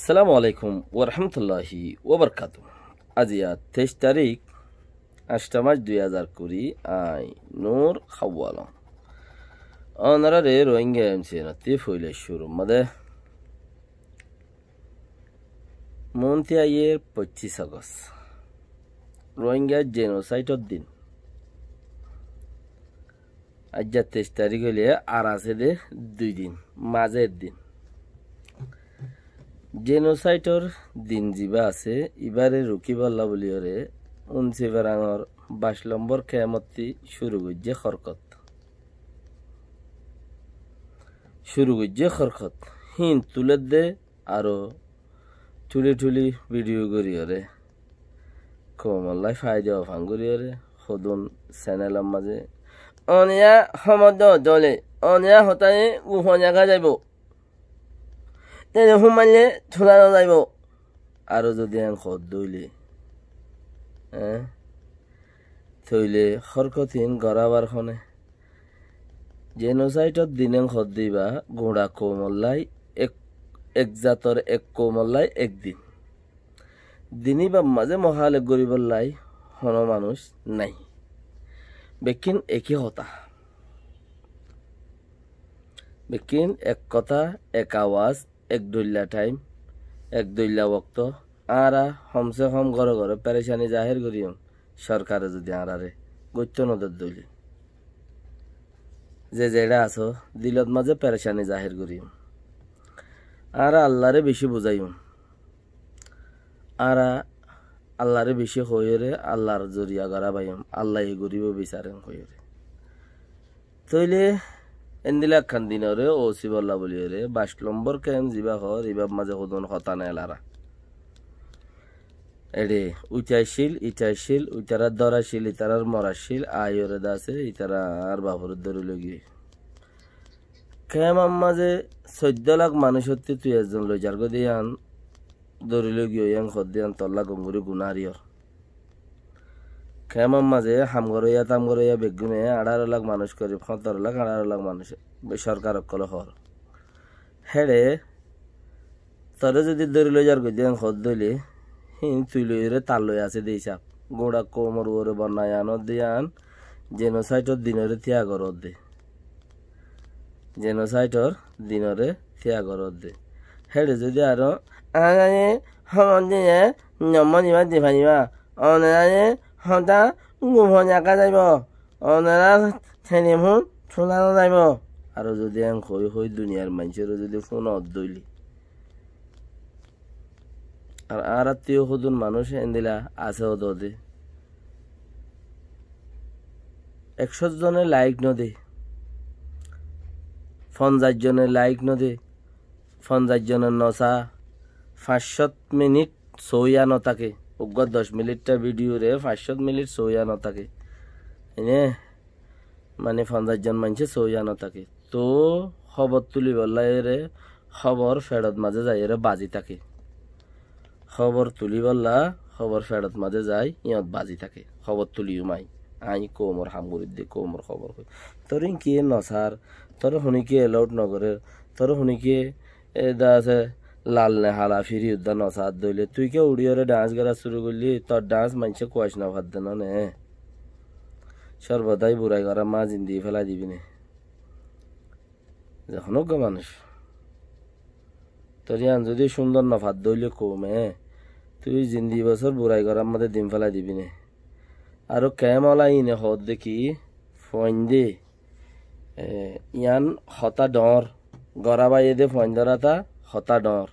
সালাম আলাইকুম ওরহমতুল্লাহি ওবরকাত আজিয়া তেইশ তারিখ আষ্টা মাস দুই হাজার কুড়ি আই নূর খাওয়াল অনারা রে রোহিঙ্গা এমসি নাতি ফইলে শুরু মাদে মন্ত্রী আইয়ের পঁচিশ আগস্ট রোহিঙ্গা জেনোসাইটর দিন আজ তেইশ তারিখ হইলে আর আছে দে দুই দিন মাঝের দিন জেনোসাইটর দিন যিবা আছে ইবাৰে ৰুকিবাল্লা বুলিয়ৰে উঞ্চিবেৰাঙৰ বাইশ নম্বৰ খেয়ামতি শুরু করছে খৰকত শুরু করছে খৰকত হিন তুলে দে আৰু ঠুলি ঠুলি ভিডিঅ' ওরে কমল্লাই ফাইদা ফাং ওরে সদন চেনেলৰ মাজে অনিয়া সমদ দলে অনিয়া হতায় গুহনীয়া যাইব যাব তেনে সোমালে ধূলা নোলাব আৰু যদি ঘৰ ধৰিলে ধৰিলে খৰকঠিন গৰাবাৰখনে জেনচাইটত দিনে ঘৰ দিবা ঘোঁৰা কোমল্লাই এক এক জাতৰ এক কোমল্লাই একদিন দিনী বা মাজে মহালে গৰিবলাই হন মানুহ নাই বেকিন একে হতা বেকিন এক কথা এক আৱাজ এক দৈল্লা টাইম এক দৈল্লা বক্ত আরা হমসে হম ঘর ঘর পেরেশানি জাহের করিম সরকারে যদি আরারে গত্য নদর দৈলি যে যেটা আছো দিলত মাঝে পেরেশানি জাহের করিম আর আল্লাহরে বেশি বুঝাইম আরা আল্লাহরে বেশি হয়ে আল্লাহর জরিয়া গড়া পাইম আল্লাহ গরিব বিচারেন হয়ে তইলে এন্দিলা খান দিনরে ও শিবল্লা বলিয়রে বাইশ নম্বর কেম জিবা হর ইবাব মাঝে হদন হতা নেলারা এডে উচাইশীল ইচাইশীল ইতারা দরাশীল ইতারার মরাশীল আয়রে দাসে ইতারা আর বাবর ধরে লগি খেম মাঝে চৈদ্দ লাখ মানুষ হতে তুই এজন লইজার গদিয়ান দরি লগি ইয়াং সদিয়ান তল্লা গঙ্গুরি গুণারিয়র খেমাম মাঝে হামগরইয়া তামগরইয়া বেগুনে আঠারো লাখ মানুষ করে সতেরো লাখ আঠারো লাখ মানুষ সরকার কল হর হেড়ে তরে যদি দৌড়ি লই যার গই দেন দলি দইলে হিন তুই লই রে তাল লই আছে দেই সাপ গোড়া কোমর ওরে বনায় আন দিয়ান জেনোসাইটর দিনরে ত্যাগর দে জেনোসাইটর দিনরে ত্যাগর দে হেড়ে যদি আরো আগায়ে হমন দিয়ে নমনিবা দিভানিবা অনায়ে ହତା ଗୁଭ ଜାଗା যাব অনারা ঠেনে ফোন ছোলানো যাব আর যদি আং হই হই দুনিয়ার মানুষের যদি ফোন অদ্দইলি আর আর আত্মীয় হদুন মানুষ এন্দিলা আছে হতে হতে একশো জনে লাইক নদে পঞ্চাশ জনের লাইক নদে পঞ্চাশ জনের নচা পাঁচশত মিনিট ছয়া নতাকে উগত দহ মিনিটটা ভিডিওরে পাঁচশো মিনিট সৌয়া নাকে এনে মানে পঞ্চাশজন মানুষে সৌয়া নাকে তো খবর তুলি বললাইরে খবর ফেরত মাঝে যায় এরে বাজি থাকে খবর তুলি বললা খবর ফেরত মাঝে যায় ইহঁত বাজি থাকে খবর তুলি উমাই আই কোমর হামগুড়ির দি কোমর খবর হয় তোর কে নসার তোর শুনিকে এলাউট নগরের তোর শুনিকে এ লাল নেহালা ফিরি উদ্যান অসাদ দইলে তুই কে উড়িয়রে ডান্স করা শুরু করলি তোর ডান্স মানছে কুয়াশ না ভাত দেন নে সর্বদাই বুড়াই করা মা জিন্দি ফেলা দিবি নে যখন গো মানুষ তোর ইয়ান যদি সুন্দর না ভাত দইলে কমে তুই জিন্দি বছর বুড়াই করার মধ্যে ডিম ফেলা দিবি নে আৰু কেমলা ইনে হত দেখি ফইন দে ইয়ান হতা ডর গড়া বাইয়ে দে ফইন তা হতাডর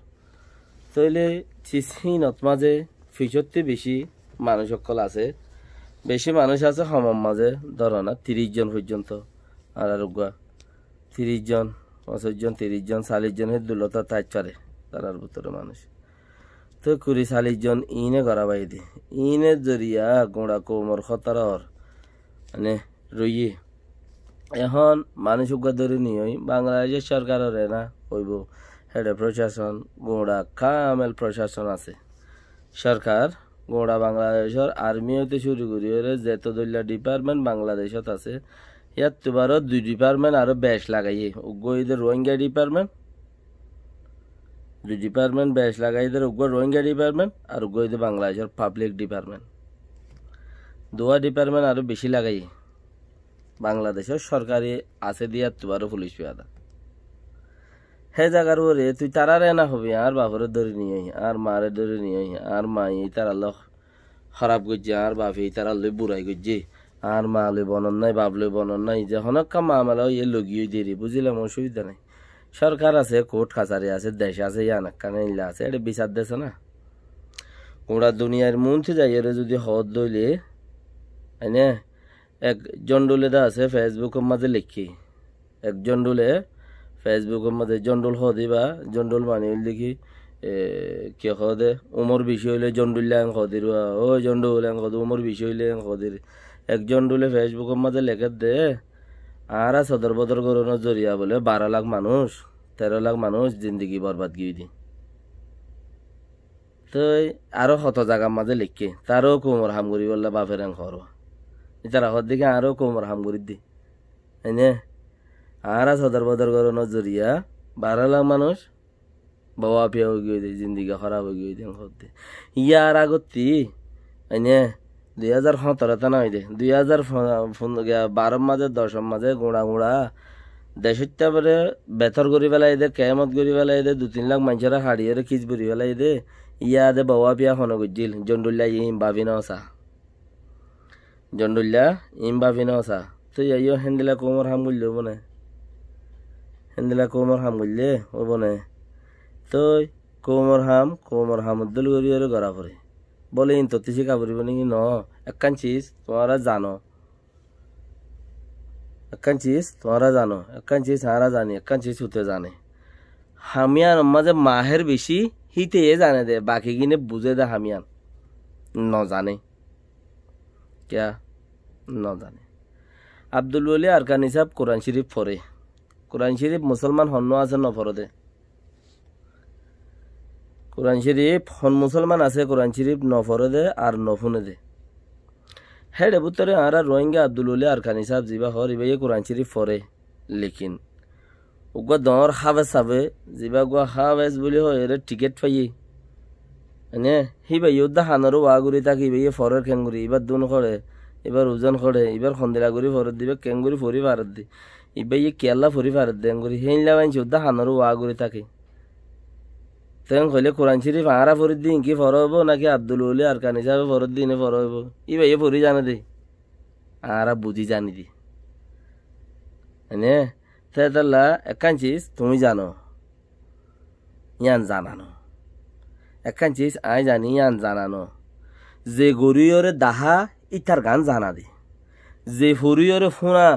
তাহলে চিসহীনত মাঝে ফিসত্তি বেশি মানুষ সকল আছে বেশি মানুষ আছে সমম মাঝে ধরো না তিরিশ জন পর্যন্ত আর গা তিরিশ জন পঁচিশ জন তিরিশ জন চাল্লিশ জনের দুলতা তাই পারে তার ভিতরে মানুষ তো কুড়ি চাল্লিশ জন ইনে গড়া বাই দি ইনে জরিয়া গোড়া কোমর খতারর মানে রুই এখন মানুষ উগা ধরে নিয়ে বাংলাদেশের সরকারের না হইব হেডে প্রশাসন গোড়া কামেল প্রশাসন আছে সরকার গোড়া বাংলাদেশের আর্মি হইতে শুরু করি যেত দলীয় ডিপার্টমেন্ট বাংলাদেশত আছে ইয়াত তোমারও দুই ডিপার্টমেন্ট আরও বেশ লাগাইয়ে উগ্রদের রোহিঙ্গা ডিপার্টমেন্ট দুই ডিপার্টমেন্ট ব্যাস লাগাই উগ্র রোহিঙ্গা ডিপার্টমেন্ট আর উগ্রদের বাংলাদেশের পাবলিক ডিপার্টমেন্ট দোয়া ডিপার্টমেন্ট আরও বেশি লাগাই বাংলাদেশের সরকারি আছে দিয়ার তোমারও পুলিশ পেয়াদা হে জাগার ওরে তুই রে এনা হবি আর বাপরে ধরে নিয়ে আই আর মারে ধরে নিয়ে আই আর মা এই তারা লোক খারাপ করছে আর বাপ এই তারা লই বুড়াই করছে আর মা লই বনন নাই বাপ লই বনন নাই যে হনক্কা মা মেলা ইয়ে লগিয়ে দেরি বুঝিলাম অসুবিধা নাই সরকার আছে কোর্ট কাছারি আছে দেশ আছে ইয়ানাক্কা নিল্লা আছে এটা বিচার দেছে না ওরা দুনিয়ার মন্ত্রী যাই এর যদি হদ দইলে এনে এক জন্ডুলেদা আছে ফেসবুকের মাঝে লিখি এক জন্ডুলে ফেসবুকের মধ্যে জন্ডুল হদি বা জন্ডুল মানি দেখি কে খে উমর বেশি হইলে জন্ডুল এং খদির ও জন্ডুল এং খদ উমর বেশি হইলে এং খদির এক জন্ডুলে ফেসবুকের মধ্যে লেখে দে আর সদর বদর গরণ জরিয়া বলে বারো লাখ মানুষ তেরো লাখ মানুষ জিন্দগি বরবাদ গিয়ে দি তই আরও শত জাগার মাজে লিখকে তারও কোমর হামগুড়ি বললে বাপের এং খর ইতারা হদ দিকে আরও কোমর হামগুড়ি দি এনে আর সদর বদর করো নজরিয়া বারো লাখ মানুষ বাবা পিয়া হয়ে গিয়েছে জিন্দিগি খারাপ হয়ে গিয়েছে দেন ইয়ার আগতি এনে দুই হাজার তো না হইতে দুই হাজার বারো মাঝে দশম মাঝে গুঁড়া গুঁড়া দেশত তারপরে বেতর করি পেলাই দে কেমত করি পেলাই দে দু তিন লাখ মানুষের হাড়িয়ে খিচ ভরি পেলাই দে ইয়া দে বাবা পিয়া ফোন করছিল জন্ডুল্লা ইম বাবি নসা জন্ডুল্লা ইম বাবি নসা তো ইয়াইও হেন্দিলা কোমর হাম গুলি মানে এন্দিলা কোমর হাম গইলে ও বনে তই কোমর হাম কোমর হাম উদ্দুল করি আর গড়া পরে বলে ইন তত্তি শিখা পড়িব নাকি ন একখান চিজ তোমারা জানো একখান চিজ তোমারা জানো একখান চিজ হারা জানি একখান চিজ হুতে জানে হামিয়ান মাঝে মাহের বেশি হিতে এ জানে দে বাকি কিনে বুঝে দে হামিয়ান ন জানে ক্যা ন জানে আব্দুল ওলি আরকান হিসাব কোরআন শরীফ পড়ে কোরআন শরীফ মুসলমান হন্য আছে নফরদে কোরআন শরীফ হন মুসলমান আছে কোরআন শরীফ নফরদে আর দে হ্যাঁ ডেবুতরে আরা রোহিঙ্গা আব্দুল উল্লি আর খানি সাহেব জিবা হর ইবাই কোরআন শরীফ ফরে লিখিন উগুয়া দর হাবে সাবে জিবা গুয়া হাবেজ বলি হয় এর টিকেট পাইয়ে এনে সিবাই উদ্দা হানারও ওয়াগুড়ি তাকে ইবাইয়ে ফরের খেঙ্গুড়ি এবার দুন করে এবার ওজন করে এবার খন্দিলাগুড়ি ফরত দিবে কেঙ্গুরি ফরি ভারত দি ইবাইয়ে কেয়াল্লা ফুরি ফার দেন করি হেন লাইন চোদ্দা হানরও ওয়া করে থাকে তেন কইলে কোরআন শরীফ আরা ফুরি দিন কি ফর হইব নাকি আব্দুল উলি আর কানি যাবে ফর দিনে ফর হইব ইবাইয়ে ফুরি জানে দে আরা বুঝি জানি দি এনে তেতাল্লা একান চিজ তুমি জানো ইয়ান জানানো একান চিজ আই জানি ইয়ান জানানো যে গরিয়রে দাহা ইতার গান জানা দে যে ফুরিয়রে ফোনা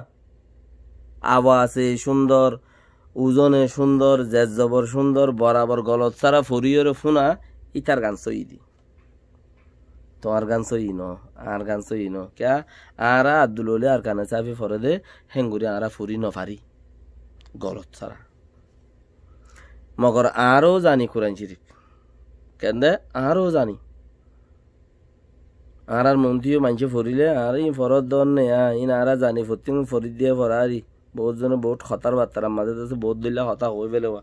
আওয়াজে সুন্দর ওজনে সুন্দর জেজ জবর সুন্দর বরাবর গলত সারা ফরিয়র ফোনা ইতার গান সই দি তো আর গান সই ন আর গান সই ন কেয়া আর আব্দুল হলে আর কানে চাপি ফরে দে হেঙ্গুরি আর ফুরি ন ফারি গলত সারা মগর আরও জানি কোরআন শরীফ কেন দে আরও জানি আর আর মন্ত্রীও মানুষে ফরিলে আর ই ফরত দন নে ইন আর জানি ফরতি ফরিদ দিয়ে ফরারি বহুত জনে বহুত খতার বার্তারা মাঝে আছে বহুত দিলা হতা হয়ে পেলেবা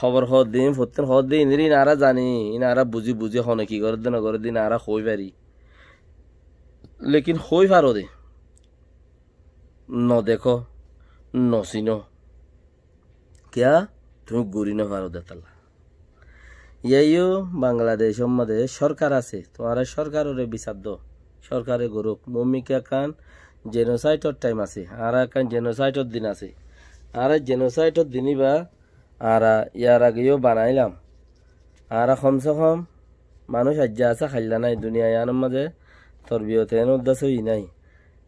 খবর খবর দিন ফতেন খবর দিন ইন্দ্রি নারা জানি নারা বুঝি বুঝি হনে কি করে দিন করে দিন নারা হয়ে পারি লেকিন হই পারো দে ন দেখো নচিনো কিয়া তুমি গুরি ন পারো দে তালা ইয়াইও বাংলাদেশ মধ্যে সরকার আছে তোমার সরকারের বিচার দ সরকারে গরুক মমিকা খান জেনোচাইটৰ টাইম আছে আৰু এখন জেনোচাইটৰ দিন আছে আৰু জেনোচাইটৰ দিনীবা আৰু ইয়াৰ আগেও বনাই ল'ম আৰু সমচেখম মানুহ সাজ্য আছে খাইলা নাই দুনিয়া ইয়াৰ মাজে তোৰ বিহতে উদ্দেশ্যই নাই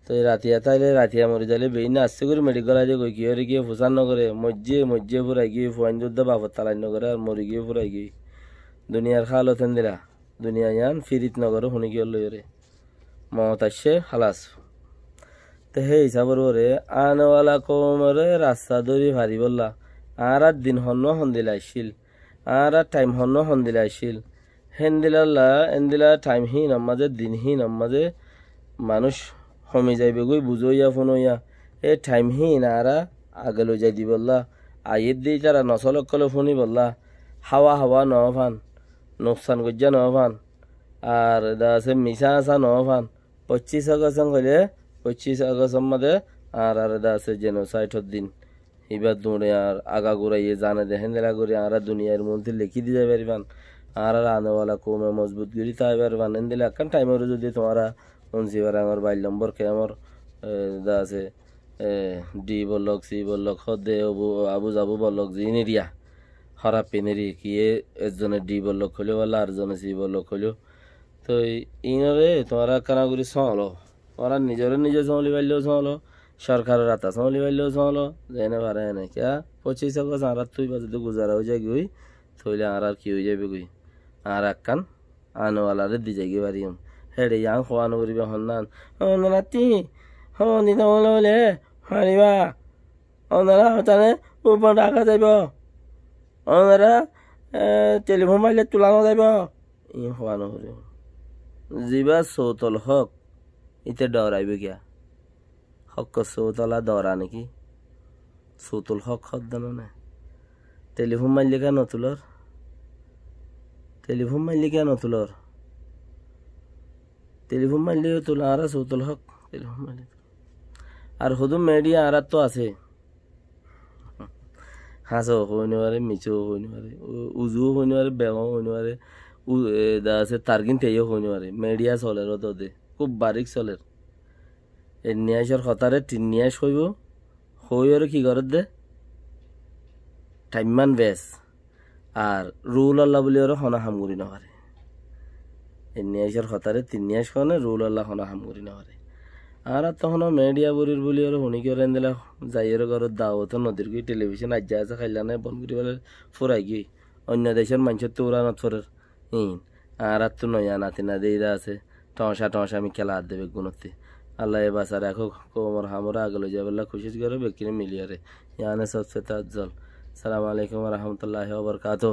তই এটা আহিলে ৰাতিয়া মৰি যালে বেই নাচি কৰি মেডিকেল আহি গৈ কিহৰে কি ফুচান নকৰে মজ্জিয়ে মজ্জিয়ে ফুৰাই গৈ ফুৱাইন যুদ্ধ বাপত তালাই নকৰে আৰু মৰি গৈ ফুৰাই গৈ দুনিয়াৰ খালতেন দিলা দুনিয়া ইয়ান ফিৰিত নগৰ শুনি কিয় লৈ মই তাৰছে খালাছোঁ তে সেই হিচাপৰ পৰে আনৱালা কমৰে ৰাস্তা ধৰি ভাৰি বলা আ ৰাত দিনখনো সন্দিলাইছিল আ ৰাত টাইমখনো সন্দিলাইছিল সেনদিলাল্লা এনদিলা টাইমহীন মাজে দিনহীন মাজে মানুহ সমি যাই বেগৈ বুজৈয়া ফোনৈয়া এই টাইমহীন আৰা আগলৈ যাই দি বললা আহিত দি তাৰা নচলক ক'লে শুনি বললা হাৱা হাৱা নহান নোকচান কৰি নহান আৰু এটা আছে মিছা আছা নহান পঁচিছ অগষ্ট পঁচিশ আগস্ট আমাদের আর আর আছে যেন ষাটর দিন এবার দৌড়ে আর আগা গোড়াইয়ে জানে দেখেন দেরা করে আর দুনিয়ার মধ্যে লিখি দিতে পারবান আর আর আনেওয়ালা কমে মজবুত করি তাই পারবান এন দিলে একখান টাইমেরও যদি তোমারা মুন্সিবার আমার বাইল নম্বর কে আমার দা আছে ডি বলক সি বলক হদে অবু আবু যাবু বলক জিনেরিয়া হরা পেনেরি কিয়ে একজনে ডি বলক হলেও আর জনে সি বলক খোলো তো ইনরে তোমারা কানাগুড়ি সলো ওরা নিজের নিজে সম্ভলি পাইলেও সম্ভলো সরকারের রাতা সম্ভলি পারলেও সম্ভলো যেনে পারে এনে কিয়া হ্যাঁ? পঁচিশ আগস্ট আর তুই বা যদি গুজারা হয়ে যায় গুই থইলে আর আর কি হয়ে যাবে গই আর একখান আনোয়ালারে দি যাই পারি হেডে ইয়াং খোয়ানো করিবে হন্নান হন্নাতি হন্দি তাহলে হলে হারিবা অনারা হতানে উপর ডাকা যাইব অনারা টেলিফোন মাইলে তুলানো যাইব ই খোয়ানো করিব যিবা সৌতল হক इतने डर आइबे क्या हक सोतला डर आने की सोतुल हक हक টেলিফোন মারলি কেন তোলার টেলিফোন মারলি কেন তোলার টেলিফোন মারলি তোলা আর সৌতুল হক টেলিফোন মারলি আর শুধু মেডিয়া আর তো আছে হাঁসও হই নোৱাৰে মিছো হই নোৱাৰে উজু হই নোৱাৰে বেঙো হই নোৱাৰে আছে তাৰ্গিন তেইও হই নোৱাৰে মেডিয়া চলেৰ ততে খুব বারিক চলের এই নিয়াসর হতারে তিন নিয়াস হইব আর কি করে দে টাইমান বেশ আর রুল আল্লাহ বলি ওরা হনা হামগুড়ি নহরে এই নিয়াসর হতারে তিন নিয়াস হনে রুল আল্লাহ হনা হামগুড়ি নহরে আর তখন মেডিয়া বুড়ির বলি ওর শুনি করে দিলা যাইয়ের ঘর দাওয়াত নদীর গিয়ে টেলিভিশন আজ্জা আছে খাইলা নাই বন করি বলে ফুরাই গিয়ে অন্য দেশের মানুষের তো ওরা নথরের ইন আর তো নয়া নাতি না দেইরা আছে টমসা টমসা আমি খেলা হাত দেবে গুণতে আল্লাহ এ বাসার এখন কোমর হামরা আগলে যাবেলা খুশি করে বেকিনে মিলিয়ারে ইয়ানে সবসে তাজ্জল সালাম আলাইকুম রহমতুল্লাহ বরকাত